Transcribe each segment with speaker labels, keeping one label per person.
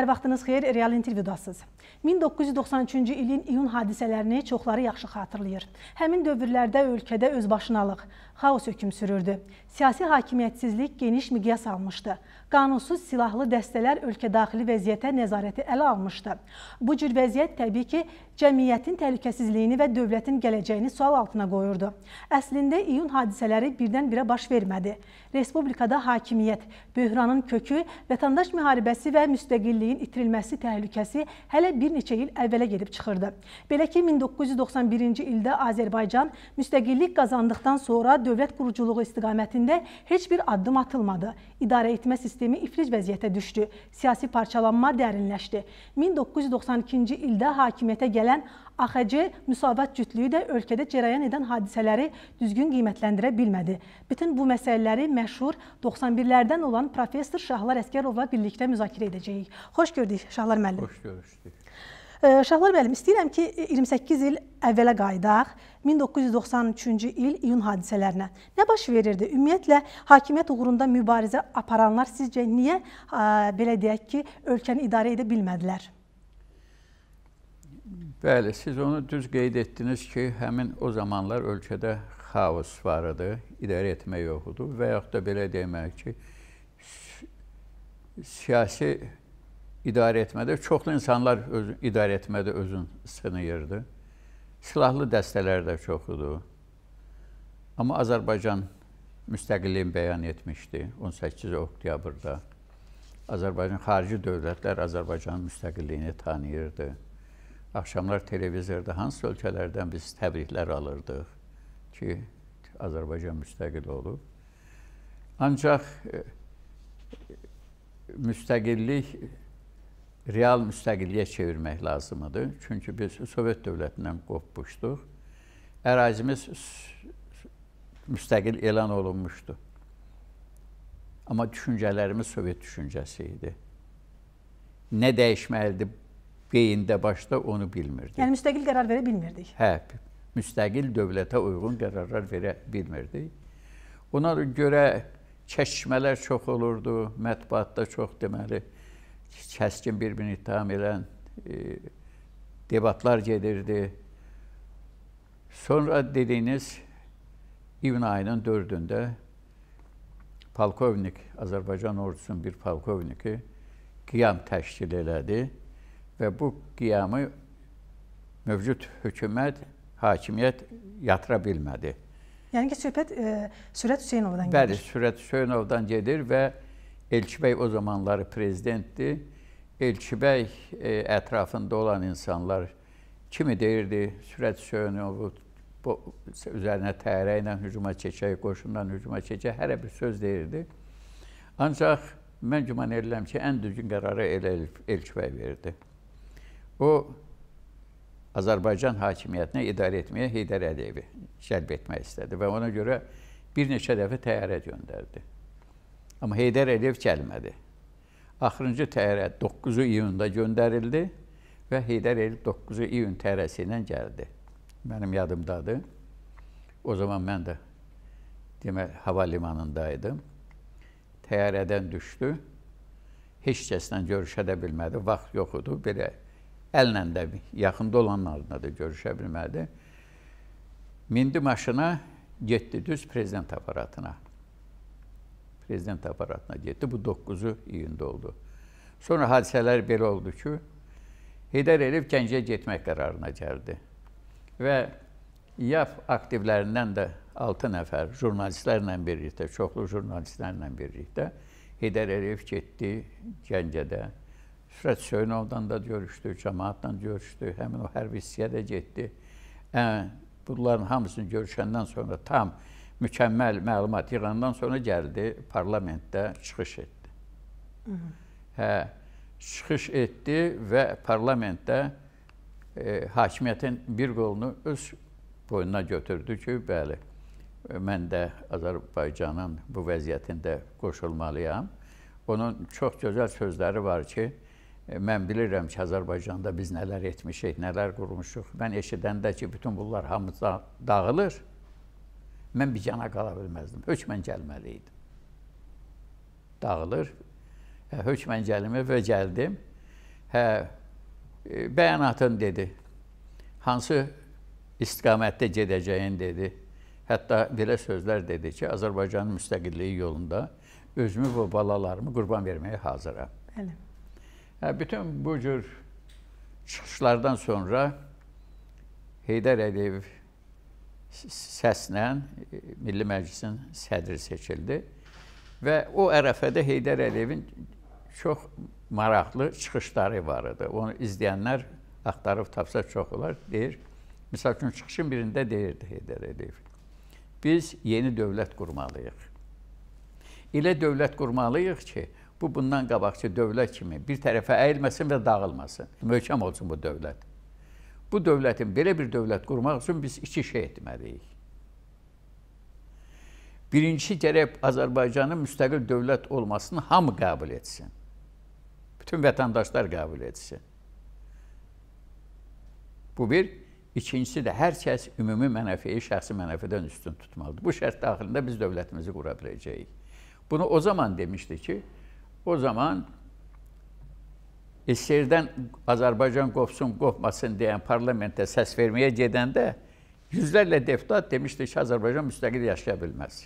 Speaker 1: Hər vaxtınız xeyir, Real İntervyudasız. 1993-cü ilin iyun hadisələrini çoxları yaxşı xatırlayır. Həmin dövrlərdə ölkədə özbaşınalıq, xaos hökm sürürdü. Siyasi hakimiyyətsizlik geniş miqyas almışdı. Qanunsuz silahlı dəstələr ölkə daxili vəziyyətə nəzarəti ələ almışdı. Bu cür vəziyyət təbii ki, cəmiyyətin təhlükəsizliyini və dövlətin gələcəyini sual altına qoyurdu. Əslində iyun hadisələri birdən-birə baş vermədi. Respublikada hakimiyyət, böhranın kökü, vətəndaş müharibəsi və müstəqilliyin itirilməsi təhlükəsi hələ bir neçə il əvvələ gedib çıxırdı. Belə ki, 1991-ci ildə Azərbaycan müstəqillik qazandıqdan sonra dövlət quruculuğu istiqamətində istiqamətində heç bir addım atılmadı. İdarəetmə sistemi iflic vəziyyətə düşdü. Siyasi parçalanma dərinləşdi. 1992-ci ildə hakimiyyətə gələn AXC müsavat cütlüyü də ölkədə cərəyan edən hadisələri düzgün qiymətləndirə bilmədi. Bütün bu məsələləri məşhur 91-lərdən olan professor Şahlar Əskərovla birlikdə müzakirə edəcəyik. Xoş gördük Şahlar müəllim. Xoş görüşdük. Şahlar müəllim, istəyirəm ki, 28 il əvvələ qayıdaq. 1993-cü il iyun hadisələrinə. Nə baş verirdi? Ümumiyyətlə hakimiyyət uğrunda mübarizə aparanlar sizcə niyə belə deyək ki, ölkəni idarə edə bilmədilər?
Speaker 2: Bəli, siz onu düz qeyd etdiniz ki, həmin o zamanlar ölkədə xaos var idi, idarə etmək yox idi və yaxud da belə demək ki, siyasi idarə etmədə çoxlu insanlar öz, idarə etmədə özün sınayırdı. Silahlı dəstələr də çox idi. Amma Azərbaycan müstəqilliyini bəyan etmişdi 18 oktyabrda. Azərbaycan xarici dövlətlər Azərbaycanın müstəqilliyini tanıyırdı. Axşamlar televizorda hansı ölkələrdən biz təbriklər alırdıq ki, Azərbaycan müstəqil olub. Ancaq e, müstəqillik real müstəqilliyə çevirmək lazım idi. Çünki biz Sovet dövlətindən qopmuşduq. Ərazimiz müstəqil elan olunmuşdu. Amma düşüncələrimiz Sovet düşüncəsi idi. Nə dəyişməlidir beyində başda onu bilmirdik.
Speaker 1: Yəni müstəqil qərar verə bilmirdik.
Speaker 2: Hə, müstəqil dövlətə uyğun qərarlar verə bilmirdik. Ona görə çəkişmələr çox olurdu, mətbuatda çox deməli kəskin bir-birini ittiham edən e, debatlar gedirdi. Sonra dediyiniz İyun ayının 4-də polkovnik, Azərbaycan ordusunun bir polkovniki qiyam təşkil elədi və bu qiyamı mövcud hökumət, hakimiyyət yatıra bilmədi.
Speaker 1: Yəni ki, söhbət e, Sürət Hüseynovdan gedir. Bəli,
Speaker 2: Sürət Hüseynovdan gedir və Elçi bəy o zamanları prezidentdir. Elçi bəy e, ətrafında olan insanlar kimi deyirdi, Sürət Söyünovu üzərinə təyyarə ilə hücuma keçək, qoşundan hücuma keçək, hərə bir söz deyirdi. Ancaq mən güman edirəm ki, ən düzgün qərarı elə Elçi bəy verdi. O Azərbaycan hakimiyyətinə idarə etməyə Heydər Əliyevi cəlb etmək istədi və ona görə bir neçə dəfə təyyarə göndərdi. Amma Heydər Əliyev gəlmədi. Axırıncı təyyarə 9 iyunda göndərildi və Heydər Əliyev 9 iyun təyyarəsi ilə gəldi. Mənim yadımdadır. O zaman mən də deməli hava limanında idim. Təyyarədən düşdü. Heç kəslə görüşə də bilmədi. Vaxt yox idi. Belə əllə də yaxında olanlarla da görüşə bilmədi. Mindi maşına, getdi düz prezident aparatına. prezident aparatına gitti. Bu 9'u iyinde oldu. Sonra hadiseler belə oldu ki, Heydər Əliyev Gəncəyə getmək qərarına gəldi. Və YAF aktivlərindən de 6 nefer, jurnalistlərlə birlikte, çoklu jurnalistlərlə birlikte Heydər Əliyev getdi Gəncədə. Sürət Söyünovdan da görüşdü, cəmaatla görüşdü, hemen o hərbi hissəyə də getdi. E, bunların hamısını görüşəndən sonra tam mükəmməl məlumat yığandan sonra gəldi, parlamentdə çıxış etdi. Hı -hı. Hə, çıxış etdi və parlamentdə e, hakimiyyətin bir qolunu öz boynuna götürdü ki, bəli, mən də Azərbaycanın bu vəziyyətində qoşulmalıyam. Onun çox gözəl sözləri var ki, e, mən bilirəm ki, Azərbaycanda biz nələr etmişik, nələr qurmuşuq. Mən eşidəndə ki, bütün bunlar hamısı dağılır. Mən bir cana qala bilməzdim. Hökmən gəlməli idim. Dağılır. Hə, hökmən gəlmir və gəldim. Hə, e, bəyanatın dedi. Hansı istiqamətdə gedəcəyin dedi. Hətta belə sözlər dedi ki, Azərbaycanın müstəqilliyi yolunda özümü və balalarımı qurban verməyə hazıram. Bəli. Hə, bütün bu cür çıxışlardan sonra Heydər Əliyev səslə Milli Məclisin sədri seçildi və o ərəfədə Heydər Əliyevin çox maraqlı çıxışları var idi. Onu izləyənlər axtarıb tapsa çox olar. Deyir, məsəl üçün çıxışın birində deyirdi Heydər Əliyev. Biz yeni dövlət qurmalıyıq. Elə dövlət qurmalıyıq ki, bu bundan qabaqçı dövlət kimi bir tərəfə əyilməsin və dağılmasın. Möhkəm olsun bu dövlət. Bu dövlətin, belə bir dövlət qurmaq üçün biz iki şey etməliyik. Birincisi, gərək Azərbaycanın müstəqil dövlət olmasını hamı qəbul etsin. Bütün vətəndaşlar qəbul etsin. Bu bir. İkincisi də hər kəs ümumi mənəfiyi şəxsi mənəfidən üstün tutmalıdır. Bu şərt daxilində biz dövlətimizi qura biləcəyik. Bunu o zaman demişdi ki, o zaman SSR-dən Azərbaycan qopsun, qopmasın deyən parlamentə səs verməyə gedəndə yüzlərlə deputat demişdi ki, Azərbaycan müstəqil yaşaya bilməz.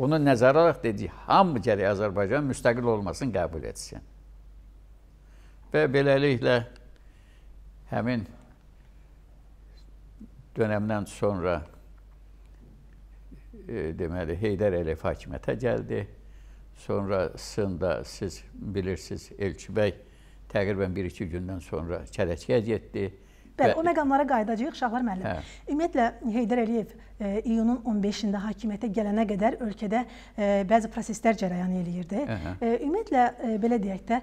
Speaker 2: Onu nəzərə alaraq dedi, hamı gərək Azərbaycan müstəqil olmasını qəbul etsin. Və beləliklə həmin dönəmdən sonra e, deməli Heydər Əliyev hakimiyyətə gəldi sonrasında siz bilirsiniz Elçi bəy təqribən 1-2 gündən sonra çərəçiyə getdi. Bəli, o
Speaker 1: məqamlara qayıdacağıq Şahlar müəllim. Hə. Ümumiyyətlə Heydər Əliyev iyunun 15-də hakimiyyətə gələnə qədər ölkədə e, bəzi proseslər cərəyan eləyirdi. Əhə. E, ümumiyyətlə e, belə deyək də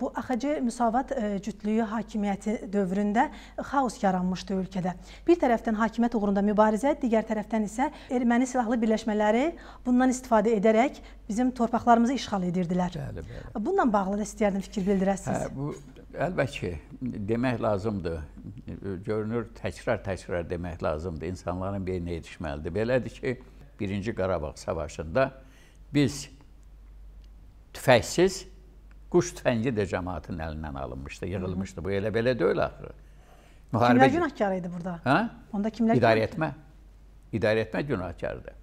Speaker 1: bu AXC müsavat cütlüyü hakimiyyəti dövründə xaos yaranmışdı ölkədə. Bir tərəfdən hakimiyyət uğrunda mübarizə, digər tərəfdən isə erməni silahlı birləşmələri bundan istifadə edərək bizim torpaqlarımızı işğal edirdilər. Bəli, bəli. Bununla bağlı da istəyərdim fikir bildirəsiniz. Hə, bu
Speaker 2: əlbəttə ki, demək lazımdır. Görünür təkrar-təkrar demək lazımdır. İnsanların beyni yetişməlidir. Belədir ki, 1-ci Qarabağ savaşında biz tüfəksiz quş tüfəngi də cəmaatın əlindən alınmışdı, yığılmışdı. Bu elə belə deyil axı. Müharibə kimlər
Speaker 1: günahkar idi burada? Hə? Onda kimlər idarə etmə.
Speaker 2: İdarə etmə günahkardır.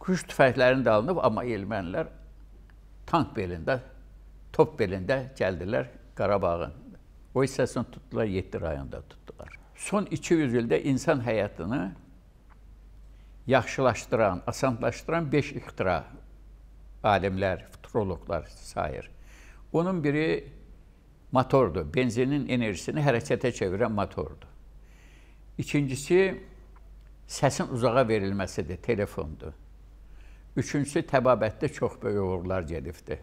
Speaker 2: Quş tüfəklərini də alınıb, amma ermənilər tank belində, top belində gəldilər Qarabağın. O hissəsini tutdular, 7 rayonda tutdular. Son 200 ildə insan həyatını yaxşılaşdıran, asanlaşdıran beş ixtira alimlər, futuroloqlar sayır. Bunun biri motordur. Benzinin enerjisini hərəkətə çevirən motordur. İkincisi səsin uzağa verilməsidir, telefondur. Üçüncüsü təbabətdə çox böyük uğurlar gedibdi.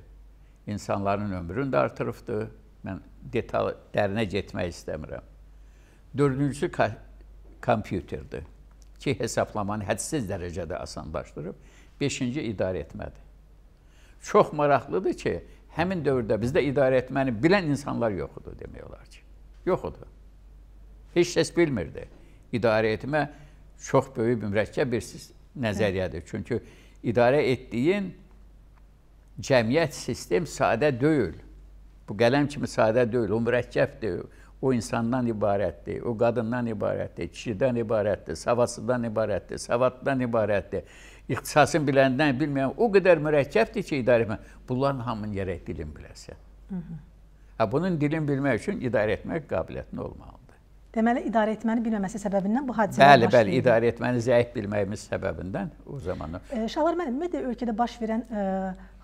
Speaker 2: İnsanların ömrünü də artırıbdı. Mən detal dərinə getmək istəmirəm. Dördüncüsü kompüterdir ki, hesablamanı hədsiz dərəcədə asanlaşdırıb, beşinci idarə etmədir. Çox maraqlıdır ki, həmin dövrdə bizdə idarə etməni bilən insanlar yox idi demək olar ki. Yox idi. Heç kəs bilmirdi. İdarə etmə çox böyük mürəkkəb bir nəzəriyyədir. Çünki idarə etdiyin cəmiyyət sistem sadə deyil. Bu qələm kimi sadə deyil, o mürəkkəbdir o insandan ibarətdir, o qadından ibarətdir, kişidən ibarətdir, savasından ibarətdir, savaddan ibarətdir. İxtisasın biləndən bilməyən o qədər mürəkkəbdir ki, idarə etmək. Bunların hamının gərək dilin biləsən. Hı -hı. Ha, bunun dilin bilmək üçün idarə etmək qabiliyyətin olmalıdır.
Speaker 1: Deməli idarə etməni bilməməsi səbəbindən bu hadisələr bəli, baş verdi. Bəli, bəli, idarə
Speaker 2: etməni zəif bilməyimiz səbəbindən o zamanı.
Speaker 1: E, Şahlar müəllim, ümumiyyətlə ölkədə baş verən e,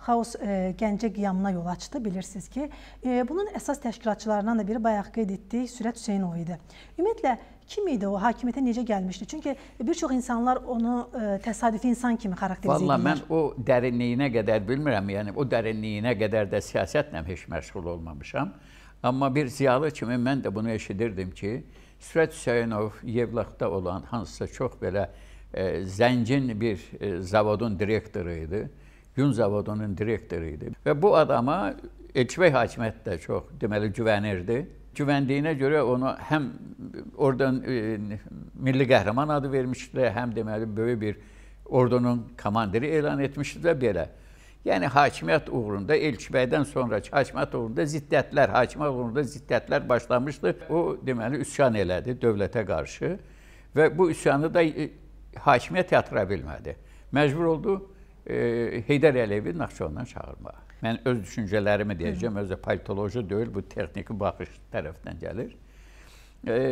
Speaker 1: xaos e, Gəncə qiyamına yol açdı, bilirsiniz ki. E, bunun əsas təşkilatçılarından da biri bayaq qeyd etdik, Sürət Hüseynov idi. Ümumiyyətlə kim idi o, hakimiyyətə necə gəlmişdi? Çünki bir çox insanlar onu e, təsadüfi insan kimi xarakterizə edirlər. Valla mən
Speaker 2: o dərinliyinə qədər bilmirəm, yəni o dərinliyinə qədər də siyasətlə heç məşğul olmamışam. E, Amma bir ziyalı kimi mən də bunu eşidirdim ki, Sürət Hüseynov Yevlaqda olan hansısa çox belə e, zəngin bir e, zavodun direktoru idi. Gün zavodunun direktoru idi. Və bu adama Elçivək hakimiyyəti də çox deməli güvənirdi. Güvəndiyinə görə onu həm oradan e, milli qəhrəman adı vermişdilər, həm deməli böyük bir ordunun komandiri elan etmişdilər belə. Yəni hakimiyyət uğrunda Elçibəydən sonrakı hakimiyyət uğrunda ziddətlər, hakimiyyət uğrunda ziddətlər başlamışdı. O deməli üsyan elədi dövlətə qarşı və bu üsyanı da e, hakimiyyət yatıra bilmədi. Məcbur oldu e, Heydər Əliyevi Naxçıvandan çağırmağa. Mən öz düşüncələrimi deyəcəm, özü politoloji deyil, bu texniki baxış tərəfdən gəlir. E,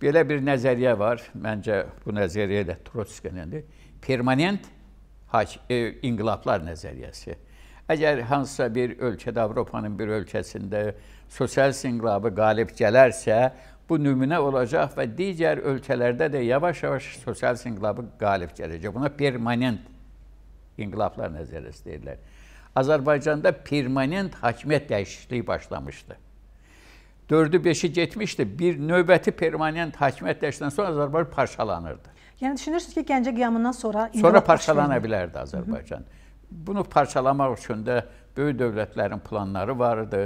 Speaker 2: belə bir nəzəriyyə var. Məncə bu nəzəriyyə də Trotskinin permanent E, inqilablar nəzəriyyəsi. Əgər hansısa bir ölkədə, Avropanın bir ölkəsində sosialist inqilabı qalib gələrsə, bu nümunə olacaq və digər ölkələrdə də yavaş-yavaş sosialist inqilabı qalib gələcək. Buna permanent inqilablar nəzəriyyəsi deyirlər. Azərbaycanda permanent hakimiyyət dəyişikliyi başlamışdı. 4-ü 5-i getmişdi. Bir növbəti permanent hakimiyyət dəyişikliyindən sonra Azərbaycan parçalanırdı.
Speaker 1: Yəni düşünürsünüz ki, Gəncə qiyamından sonra sonra parçalana
Speaker 2: bilərdi Azərbaycan. Hı -hı. Bunu parçalamaq üçün də böyük dövlətlərin planları var idi.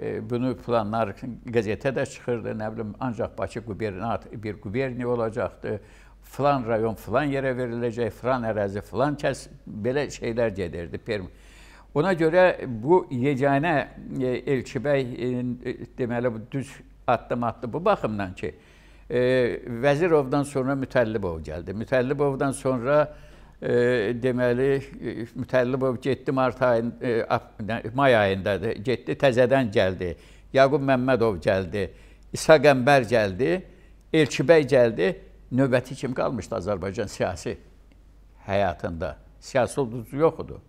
Speaker 2: E, bunu planlar qəzetə də çıxırdı, nə bilim, ancaq Bakı qubernat bir quberniya olacaqdı. Filan rayon filan yerə veriləcək, filan ərazi filan kəs belə şeylər gedirdi Perm. Ona görə bu yeganə e, Elçibəy e, deməli bu düz addım atdı bu baxımdan ki, E, Vəzirovdan sonra Mütəllibov gəldi. Mütəllibovdan sonra e, deməli e, Mütəllibov getdi mart ayında e, may ayında getdi, təzədən gəldi. Yaqub Məmmədov gəldi. İsa Qəmbər gəldi. Elçi bəy gəldi. Növbəti kim qalmışdı Azərbaycan siyasi həyatında? Siyasi ulduz yoxdu.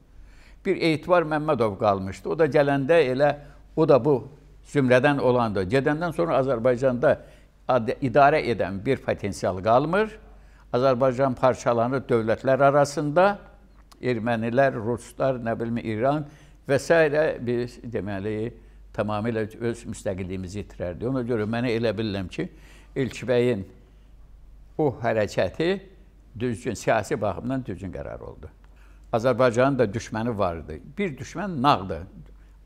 Speaker 2: Bir Etibar Məmmədov qalmışdı. O da gələndə elə o da bu zümrədən olandı. Gedəndən sonra Azərbaycanda idarə edən bir potensial qalmır. Azərbaycan parçalanır dövlətlər arasında. Ermənilər, Ruslar, nə bilim İran və s. biz deməli tamamilə öz müstəqilliyimizi itirərdi. Ona görə mən elə bilirəm ki, İlkbəyin bu hərəkəti düzgün siyasi baxımdan düzgün qərar oldu. Azərbaycanın da düşməni var idi. Bir düşmən Nağdı.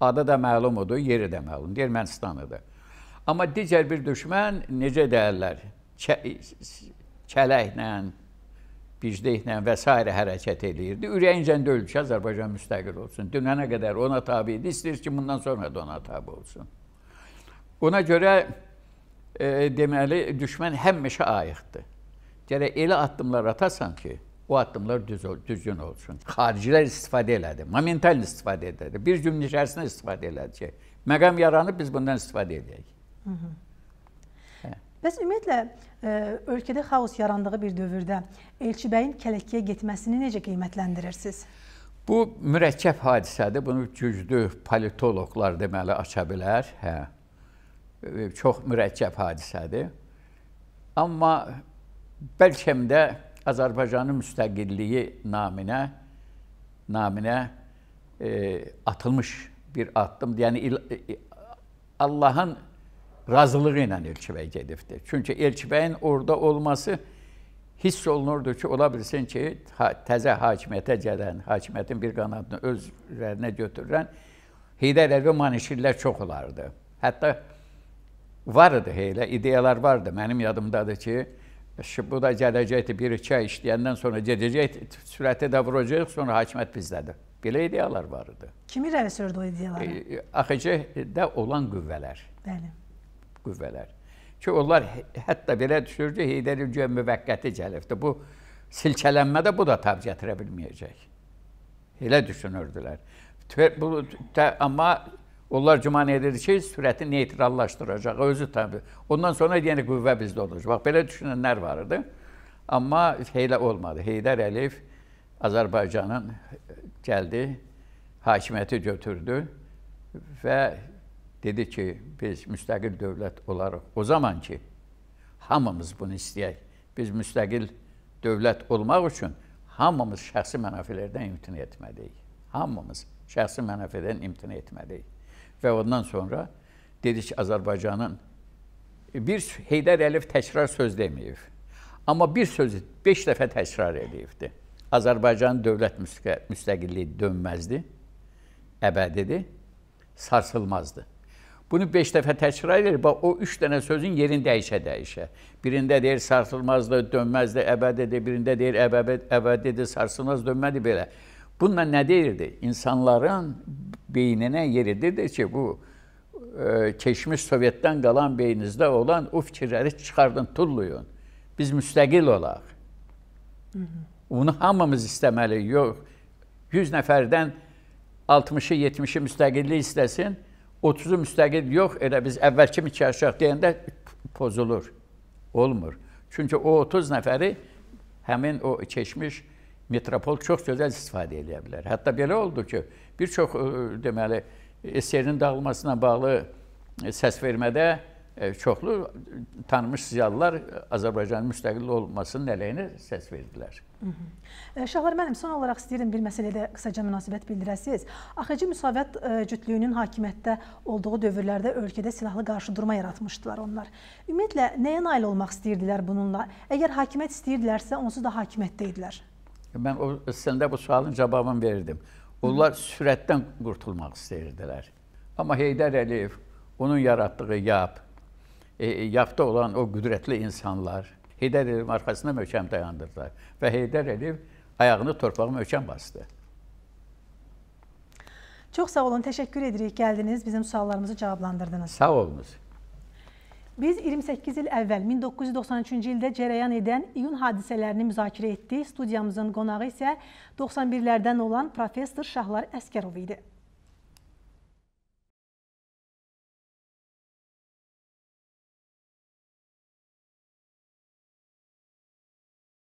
Speaker 2: Adı da məlum idi, yeri də məlumdur. Ermənistanıdır. Amma digər bir düşmən necə deyərlər, çə çələklə, bicdəklə və s. hərəkət eləyirdi. Ürəyincə də ölçü Azərbaycan müstəqil olsun. Dünənə qədər ona tabi idi, istəyir ki, bundan sonra da ona tabi olsun. Ona görə e, deməli, düşmən həmişə ayıqdır. Gərək elə addımlar atasan ki, o addımlar düz, düzgün olsun. Xaricilər istifadə elədi, momental istifadə edildi. Bir gün içərisində istifadə ediləcək. Məqam yaranıb biz bundan istifadə edək.
Speaker 1: Hı -hı. Hə. Bəs ümumiyyətlə ə, e, ölkədə xaos yarandığı bir dövrdə Elçibəyin kələkiyə getməsini necə qiymətləndirirsiniz?
Speaker 2: Bu mürəkkəb hadisədir. Bunu güclü politoloqlar deməli aça bilər. Hə. E, çox mürəkkəb hadisədir. Amma bəlkə də Azərbaycanın müstəqilliyi naminə naminə e, atılmış bir addımdır. Yəni e, Allahın razılığı ilə Elçibəy gedibdir. Çünki Elçibəyin orada olması hiss olunurdu ki, ola bilsin ki, təzə hakimiyyətə gələn, hakimiyyətin bir qanadını öz üzərinə götürən Heydər Əliyev manişirlər çox olardı. Hətta var idi elə ideyalar vardı. Mənim yadımdadır ki, bu da gələcəkdi, bir iki ay işləyəndən sonra gedəcək, sürəti də vuracaq, sonra hakimiyyət bizdədir. Belə ideyalar var idi.
Speaker 1: Kim irəli sürdü o ideyaları? E,
Speaker 2: e AXC-də e, olan qüvvələr. Bəli qüvvələr. Ki, onlar hətta belə düşür ki, Heydər müvəqqəti cəlifdir. Bu silkələnmə də bu da tab gətirə bilməyəcək. Elə düşünürdülər. Bu, tə, amma onlar güman edir ki, sürəti neytrallaşdıracaq, özü təbii. Ondan sonra yəni qüvvə bizdə olacaq. Bax, belə düşünənlər var idi. Amma elə olmadı. Heydər Əliyev Azərbaycanın e, gəldi, hakimiyyəti götürdü və Dedi ki, biz müstəqil dövlət olarıq. O zaman ki, hamımız bunu istəyək. Biz müstəqil dövlət olmaq üçün hamımız şəxsi mənafilərdən imtina etməliyik. Hamımız şəxsi mənafilərdən imtina etməliyik. Və ondan sonra dedik ki, Azərbaycanın bir Heydər Əliyev təkrar söz deməyib. Amma bir sözü 5 dəfə təkrar edibdi. Azərbaycan dövlət müstəqilliyi dönməzdi, əbədidir, sarsılmazdı. Bunu beş dəfə təkrar edir. Bax, o üç dənə sözün yerini dəyişə-dəyişə. Birində deyir sarsılmazdır, dönməzdir, əbədidir. Birində deyir əbəd, əbədidir, sarsılmaz, dönmədir belə. Bununla nə deyirdi? İnsanların beyninə yeridirdi ki, bu e, keçmiş Sovetdən qalan beyninizdə olan o fikirləri çıxardın, tullayın. Biz müstəqil olaq. Hı -hı. Bunu hamımız istəməliyik. Yox, 100 nəfərdən 60-ı, 70-i müstəqillik istəsin. 30-u müstəqil yox, elə biz əvvəl kimi çalışaq deyəndə pozulur, olmur. Çünki o 30 nəfəri həmin o keçmiş metropol çox gözəl istifadə edə bilər. Hətta belə oldu ki, bir çox e, deməli e, SSR-in dağılmasına bağlı e, səs vermədə E, çoxlu tanınmış ziyalılar e, Azərbaycanın müstəqil olmasının əleyhinə səs verdilər.
Speaker 1: E, Şahlar müəllim, son olaraq istəyirəm bir məsələdə qısaca münasibət bildirəsiniz. Axıcı müsaviyyət cütlüyünün hakimiyyətdə olduğu dövrlərdə ölkədə silahlı qarşıdurma yaratmışdılar onlar. Ümumiyyətlə, nəyə nail olmaq istəyirdilər bununla? Əgər hakimiyyət istəyirdilərsə, onsuz da hakimiyyətdə idilər.
Speaker 2: Mən o səndə bu sualın cavabını verirdim. Onlar sürətdən qurtulmaq istəyirdilər. Amma Heydər Əliyev onun yaratdığı YAP, e, e yaxda olan o qüdrətli insanlar Heydər Əliyev arxasında möhkəm dayandırdılar və Heydər Əliyev ayağını torpağa möhkəm bastı.
Speaker 1: Çox sağ olun, təşəkkür edirik. Gəldiniz, bizim suallarımızı cavablandırdınız.
Speaker 2: Sağ olunuz.
Speaker 1: Biz 28 il əvvəl 1993-cü ildə cərəyan edən iyun hadisələrini müzakirə etdik. Studiyamızın qonağı isə 91-lərdən olan professor Şahlar Əskərov idi.